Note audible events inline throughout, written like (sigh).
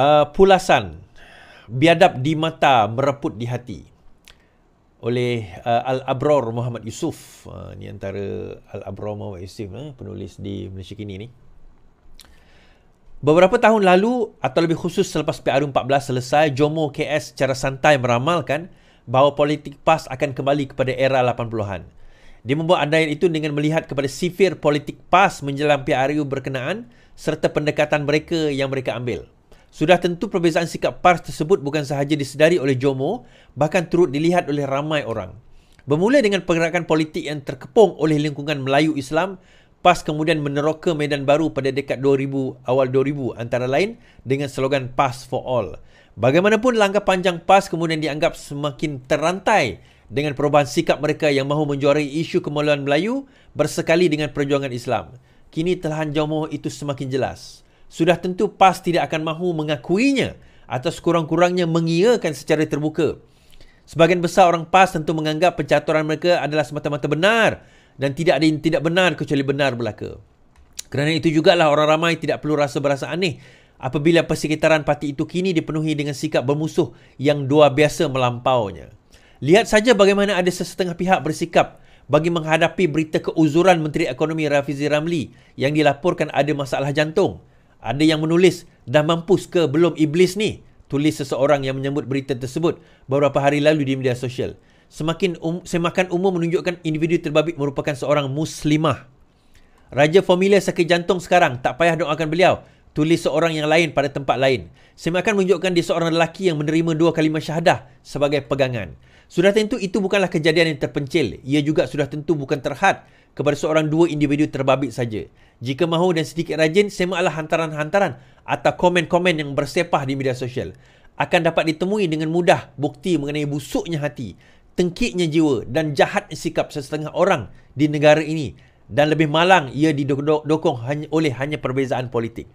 Uh, pulasan biadab di mata mereput di hati oleh uh, Al-Abror Muhammad Yusuf. Uh, ini antara Al-Abror Muhammad Yusuf, eh, penulis di Malaysia kini ni. Beberapa tahun lalu atau lebih khusus selepas PRU14 selesai, Jomo KS secara santai meramalkan bahawa politik PAS akan kembali kepada era 80-an. Dia membuat andaian itu dengan melihat kepada sifir politik PAS menjelang PRU berkenaan serta pendekatan mereka yang mereka ambil. Sudah tentu perbezaan sikap PARS tersebut bukan sahaja disedari oleh JOMO, bahkan turut dilihat oleh ramai orang. Bermula dengan pergerakan politik yang terkepung oleh lingkungan Melayu Islam, PAS kemudian meneroka medan baru pada dekat 2000 awal 2000 antara lain dengan slogan PAS for all. Bagaimanapun langkah panjang PAS kemudian dianggap semakin terantai dengan perubahan sikap mereka yang mahu menjuarai isu kemaluan Melayu bersekali dengan perjuangan Islam. Kini telahan jomoh itu semakin jelas sudah tentu PAS tidak akan mahu mengakuinya atau sekurang-kurangnya mengiakan secara terbuka. Sebagian besar orang PAS tentu menganggap pencaturan mereka adalah semata-mata benar dan tidak ada yang tidak benar kecuali benar belaka. Kerana itu jugalah orang ramai tidak perlu rasa berasa aneh apabila persekitaran parti itu kini dipenuhi dengan sikap bermusuh yang dua biasa melampaunya. Lihat saja bagaimana ada sesetengah pihak bersikap bagi menghadapi berita keuzuran Menteri Ekonomi Rafizi Ramli yang dilaporkan ada masalah jantung. Ada yang menulis, dah mampus ke belum iblis ni? Tulis seseorang yang menyambut berita tersebut beberapa hari lalu di media sosial. Semakin um, semakan umum menunjukkan individu terbabit merupakan seorang muslimah. Raja Formula sakit jantung sekarang, tak payah doakan beliau tulis seorang yang lain pada tempat lain. Saya Semakan menunjukkan dia seorang lelaki yang menerima dua kalimah syahadah sebagai pegangan. Sudah tentu itu bukanlah kejadian yang terpencil. Ia juga sudah tentu bukan terhad kepada seorang dua individu terbabit saja. Jika mahu dan sedikit rajin, semaklah hantaran-hantaran atau komen-komen yang bersepah di media sosial. Akan dapat ditemui dengan mudah bukti mengenai busuknya hati, tengkiknya jiwa dan jahat sikap sesetengah orang di negara ini dan lebih malang ia didokong hanya oleh hanya perbezaan politik.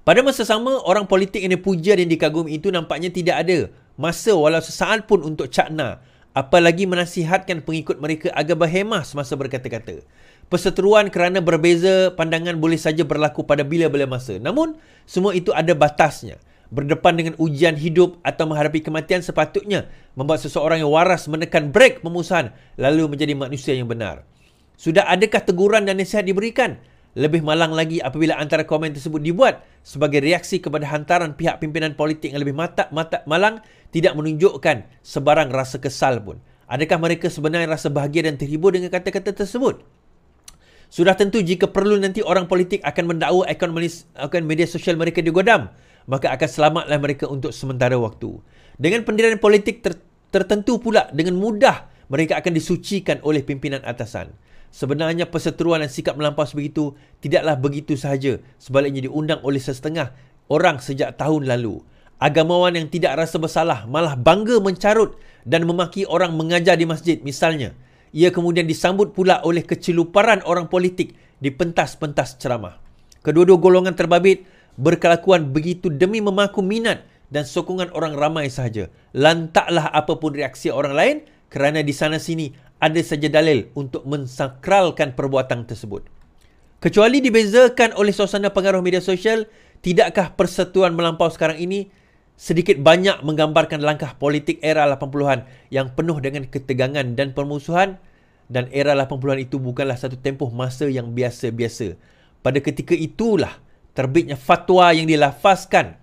Pada masa sama, orang politik yang dipuja dan dikagumi itu nampaknya tidak ada masa walau sesaat pun untuk cakna. Apalagi menasihatkan pengikut mereka agak berhemah semasa berkata-kata. Perseteruan kerana berbeza pandangan boleh saja berlaku pada bila-bila masa. Namun, semua itu ada batasnya. Berdepan dengan ujian hidup atau menghadapi kematian sepatutnya membuat seseorang yang waras menekan brek pemusuhan lalu menjadi manusia yang benar. Sudah adakah teguran dan nasihat diberikan? Lebih malang lagi apabila antara komen tersebut dibuat sebagai reaksi kepada hantaran pihak pimpinan politik yang lebih matak mata malang tidak menunjukkan sebarang rasa kesal pun. Adakah mereka sebenarnya rasa bahagia dan terhibur dengan kata-kata tersebut? Sudah tentu jika perlu nanti orang politik akan mendakwa akaun, menis, media sosial mereka digodam, maka akan selamatlah mereka untuk sementara waktu. Dengan pendirian politik ter, tertentu pula dengan mudah mereka akan disucikan oleh pimpinan atasan. Sebenarnya perseteruan dan sikap melampau sebegitu tidaklah begitu sahaja sebaliknya diundang oleh setengah orang sejak tahun lalu. Agamawan yang tidak rasa bersalah malah bangga mencarut dan memaki orang mengajar di masjid misalnya. Ia kemudian disambut pula oleh keciluparan orang politik di pentas-pentas ceramah. Kedua-dua golongan terbabit berkelakuan begitu demi memaku minat dan sokongan orang ramai sahaja. Lantaklah apapun reaksi orang lain kerana di sana sini ada saja dalil untuk mensakralkan perbuatan tersebut. Kecuali dibezakan oleh suasana pengaruh media sosial, tidakkah persetuan melampau sekarang ini sedikit banyak menggambarkan langkah politik era 80-an yang penuh dengan ketegangan dan permusuhan dan era 80-an itu bukanlah satu tempoh masa yang biasa-biasa. Pada ketika itulah terbitnya fatwa yang dilafazkan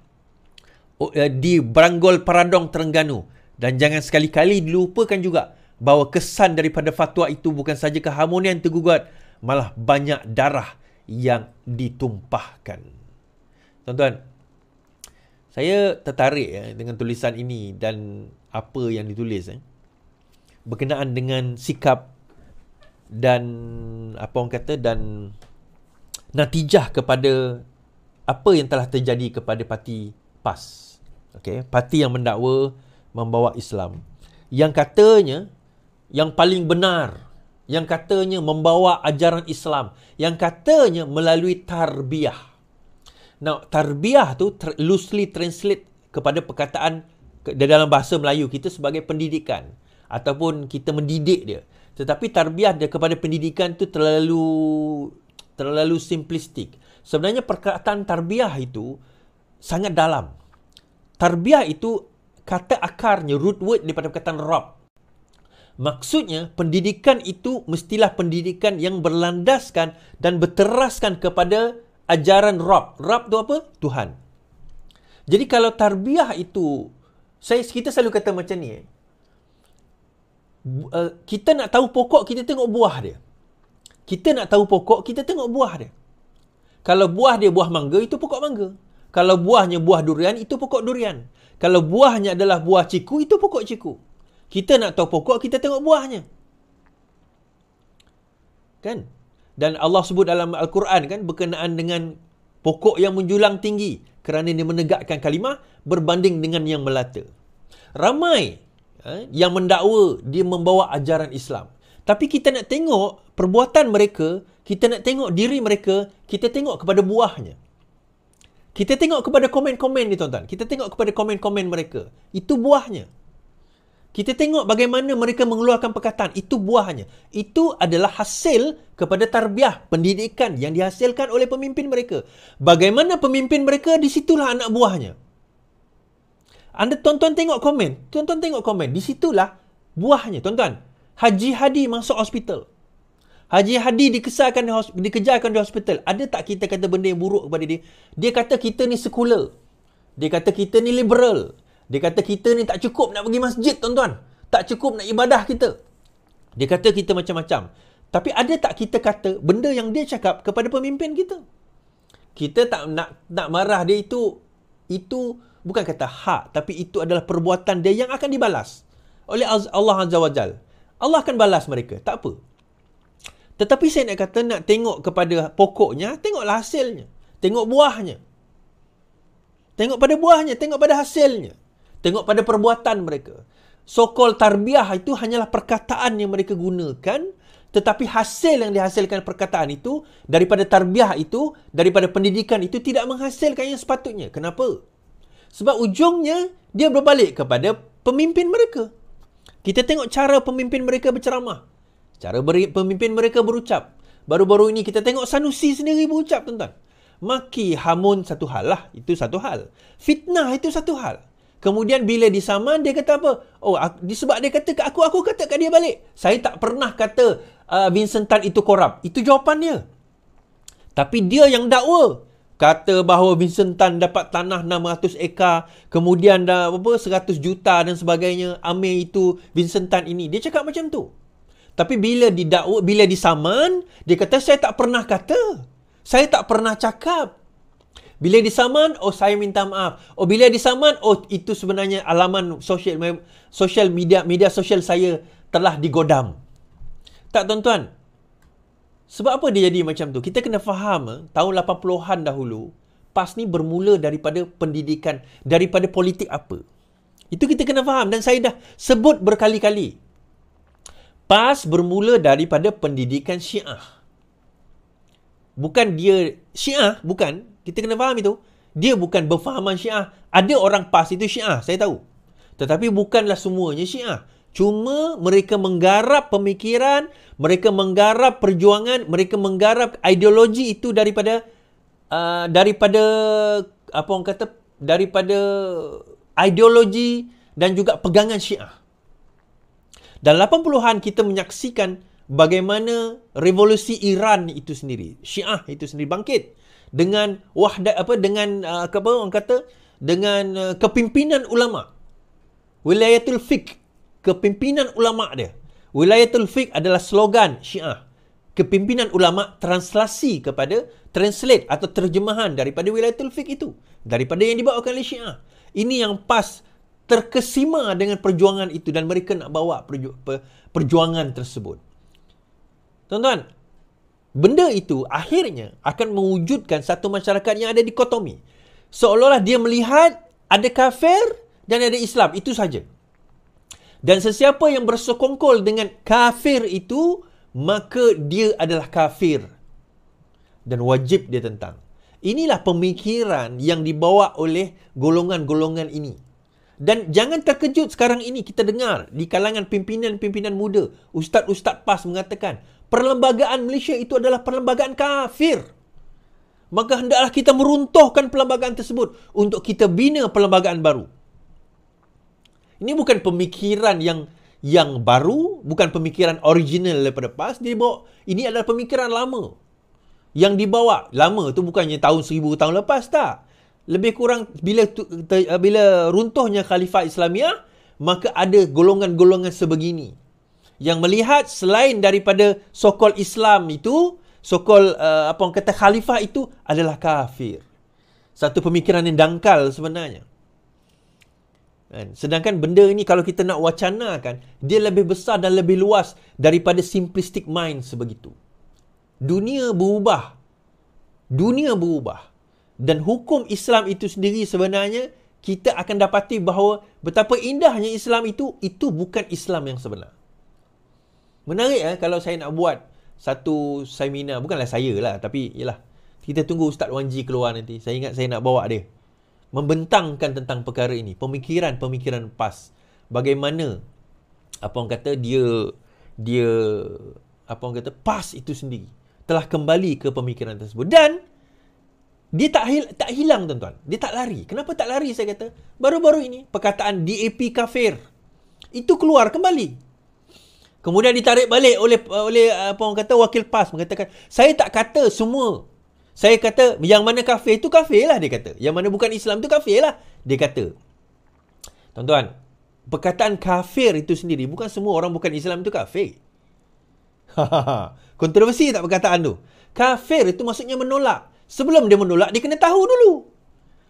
eh, di Beranggol Paradong Terengganu dan jangan sekali-kali dilupakan juga bahawa kesan daripada fatwa itu bukan saja keharmonian tergugat malah banyak darah yang ditumpahkan. Tuan-tuan, saya tertarik ya dengan tulisan ini dan apa yang ditulis eh. Berkenaan dengan sikap dan apa orang kata dan natijah kepada apa yang telah terjadi kepada parti PAS. okay, parti yang mendakwa membawa Islam yang katanya yang paling benar yang katanya membawa ajaran Islam yang katanya melalui tarbiyah. Now, tarbiyah tu tra- loosely translate kepada perkataan ke- dalam bahasa Melayu kita sebagai pendidikan ataupun kita mendidik dia. Tetapi tarbiyah dia kepada pendidikan tu terlalu terlalu simplistik. Sebenarnya perkataan tarbiyah itu sangat dalam. Tarbiyah itu kata akarnya root word daripada perkataan rob Maksudnya pendidikan itu mestilah pendidikan yang berlandaskan dan berteraskan kepada ajaran Rab. Rab tu apa? Tuhan. Jadi kalau tarbiyah itu saya kita selalu kata macam ni. Uh, kita nak tahu pokok kita tengok buah dia. Kita nak tahu pokok kita tengok buah dia. Kalau buah dia buah mangga itu pokok mangga. Kalau buahnya buah durian itu pokok durian. Kalau buahnya adalah buah ciku itu pokok ciku. Kita nak tahu pokok, kita tengok buahnya. Kan? Dan Allah sebut dalam Al-Quran kan berkenaan dengan pokok yang menjulang tinggi kerana dia menegakkan kalimah berbanding dengan yang melata. Ramai eh, yang mendakwa dia membawa ajaran Islam. Tapi kita nak tengok perbuatan mereka, kita nak tengok diri mereka, kita tengok kepada buahnya. Kita tengok kepada komen-komen ni tuan-tuan. Kita tengok kepada komen-komen mereka. Itu buahnya. Kita tengok bagaimana mereka mengeluarkan perkataan. Itu buahnya. Itu adalah hasil kepada tarbiah pendidikan yang dihasilkan oleh pemimpin mereka. Bagaimana pemimpin mereka, di situlah anak buahnya. Anda tonton tengok komen. Tonton tengok komen. di situlah buahnya, Tonton, Haji Hadi masuk hospital. Haji Hadi dikesarkan di hospital, dikejarkan di hospital. Ada tak kita kata benda yang buruk kepada dia? Dia kata kita ni sekuler, Dia kata kita ni liberal. Dia kata kita ni tak cukup nak pergi masjid tuan-tuan. Tak cukup nak ibadah kita. Dia kata kita macam-macam. Tapi ada tak kita kata benda yang dia cakap kepada pemimpin kita? Kita tak nak nak marah dia itu itu bukan kata hak tapi itu adalah perbuatan dia yang akan dibalas oleh Allah Azza wa Jal. Allah akan balas mereka. Tak apa. Tetapi saya nak kata nak tengok kepada pokoknya, tengoklah hasilnya. Tengok buahnya. Tengok pada buahnya, tengok pada hasilnya. Tengok pada perbuatan mereka. Sokol tarbiah itu hanyalah perkataan yang mereka gunakan tetapi hasil yang dihasilkan perkataan itu daripada tarbiah itu daripada pendidikan itu tidak menghasilkan yang sepatutnya. Kenapa? Sebab ujungnya dia berbalik kepada pemimpin mereka. Kita tengok cara pemimpin mereka berceramah. Cara beri, pemimpin mereka berucap. Baru-baru ini kita tengok Sanusi sendiri berucap tuan-tuan. Maki hamun satu hal lah. Itu satu hal. Fitnah itu satu hal. Kemudian bila disaman dia kata apa? Oh aku, disebab dia kata kat aku aku kata kat dia balik. Saya tak pernah kata uh, Vincent Tan itu korup. Itu jawapan dia. Tapi dia yang dakwa kata bahawa Vincent Tan dapat tanah 600 ekar, kemudian dah apa 100 juta dan sebagainya. Amir itu Vincent Tan ini dia cakap macam tu. Tapi bila didakwa, bila disaman, dia kata saya tak pernah kata. Saya tak pernah cakap. Bila disaman, oh saya minta maaf. Oh bila disaman, oh itu sebenarnya alaman sosial social media media sosial saya telah digodam. Tak tuan-tuan. Sebab apa dia jadi macam tu? Kita kena faham eh, tahun 80-an dahulu PAS ni bermula daripada pendidikan daripada politik apa? Itu kita kena faham dan saya dah sebut berkali-kali. PAS bermula daripada pendidikan Syiah. Bukan dia Syiah, bukan kita kena faham itu. Dia bukan berfahaman syiah. Ada orang PAS itu syiah, saya tahu. Tetapi bukanlah semuanya syiah. Cuma mereka menggarap pemikiran, mereka menggarap perjuangan, mereka menggarap ideologi itu daripada uh, daripada apa orang kata daripada ideologi dan juga pegangan syiah. Dan 80-an kita menyaksikan bagaimana revolusi Iran itu sendiri, syiah itu sendiri bangkit dengan Wahda apa dengan uh, apa orang kata dengan uh, kepimpinan ulama wilayatul fiqh kepimpinan ulama dia wilayatul fiqh adalah slogan syiah kepimpinan ulama translasi kepada translate atau terjemahan daripada wilayatul fiqh itu daripada yang dibawakan oleh syiah ini yang pas terkesima dengan perjuangan itu dan mereka nak bawa perju- perjuangan tersebut Tuan-tuan, benda itu akhirnya akan mewujudkan satu masyarakat yang ada dikotomi. Seolah-olah dia melihat ada kafir dan ada Islam. Itu saja. Dan sesiapa yang bersokongkol dengan kafir itu, maka dia adalah kafir. Dan wajib dia tentang. Inilah pemikiran yang dibawa oleh golongan-golongan ini. Dan jangan terkejut sekarang ini kita dengar di kalangan pimpinan-pimpinan muda, ustaz-ustaz PAS mengatakan, perlembagaan Malaysia itu adalah perlembagaan kafir. Maka hendaklah kita meruntuhkan perlembagaan tersebut untuk kita bina perlembagaan baru. Ini bukan pemikiran yang yang baru, bukan pemikiran original daripada PAS. Dia bawa, ini adalah pemikiran lama yang dibawa. Lama itu bukannya tahun seribu tahun lepas tak. Lebih kurang bila bila runtuhnya khalifah Islamiah, maka ada golongan-golongan sebegini yang melihat selain daripada sokol Islam itu, sokol uh, apa orang kata khalifah itu adalah kafir. Satu pemikiran yang dangkal sebenarnya. Kan? Sedangkan benda ini kalau kita nak wacanakan, dia lebih besar dan lebih luas daripada simplistic mind sebegitu. Dunia berubah. Dunia berubah. Dan hukum Islam itu sendiri sebenarnya, kita akan dapati bahawa betapa indahnya Islam itu, itu bukan Islam yang sebenar. Menarik eh, kalau saya nak buat satu seminar. Bukanlah saya lah. Tapi, yelah. Kita tunggu Ustaz Wan G keluar nanti. Saya ingat saya nak bawa dia. Membentangkan tentang perkara ini. Pemikiran-pemikiran PAS. Bagaimana, apa orang kata, dia, dia, apa orang kata, PAS itu sendiri. Telah kembali ke pemikiran tersebut. Dan, dia tak hil- tak hilang tuan-tuan. Dia tak lari. Kenapa tak lari saya kata? Baru-baru ini perkataan DAP kafir itu keluar kembali Kemudian ditarik balik oleh oleh uh, apa orang kata wakil PAS mengatakan saya tak kata semua. Saya kata yang mana kafir itu kafir lah dia kata. Yang mana bukan Islam itu kafir lah dia kata. Tuan-tuan, perkataan kafir itu sendiri bukan semua orang bukan Islam itu kafir. (laughs) Kontroversi tak perkataan tu? Kafir itu maksudnya menolak. Sebelum dia menolak, dia kena tahu dulu.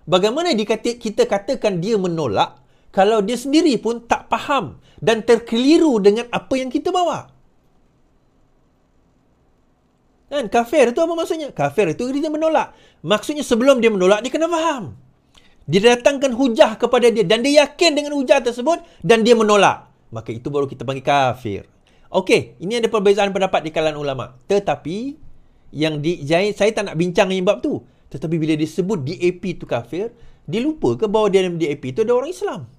Bagaimana dia kita katakan dia menolak kalau dia sendiri pun tak faham dan terkeliru dengan apa yang kita bawa. Kan kafir itu apa maksudnya? Kafir itu dia menolak. Maksudnya sebelum dia menolak dia kena faham. Dia datangkan hujah kepada dia dan dia yakin dengan hujah tersebut dan dia menolak. Maka itu baru kita panggil kafir. Okey, ini ada perbezaan pendapat di kalangan ulama. Tetapi yang di jahit, saya tak nak bincang yang bab tu. Tetapi bila disebut DAP tu kafir, dia lupa ke bahawa dalam DAP tu ada orang Islam.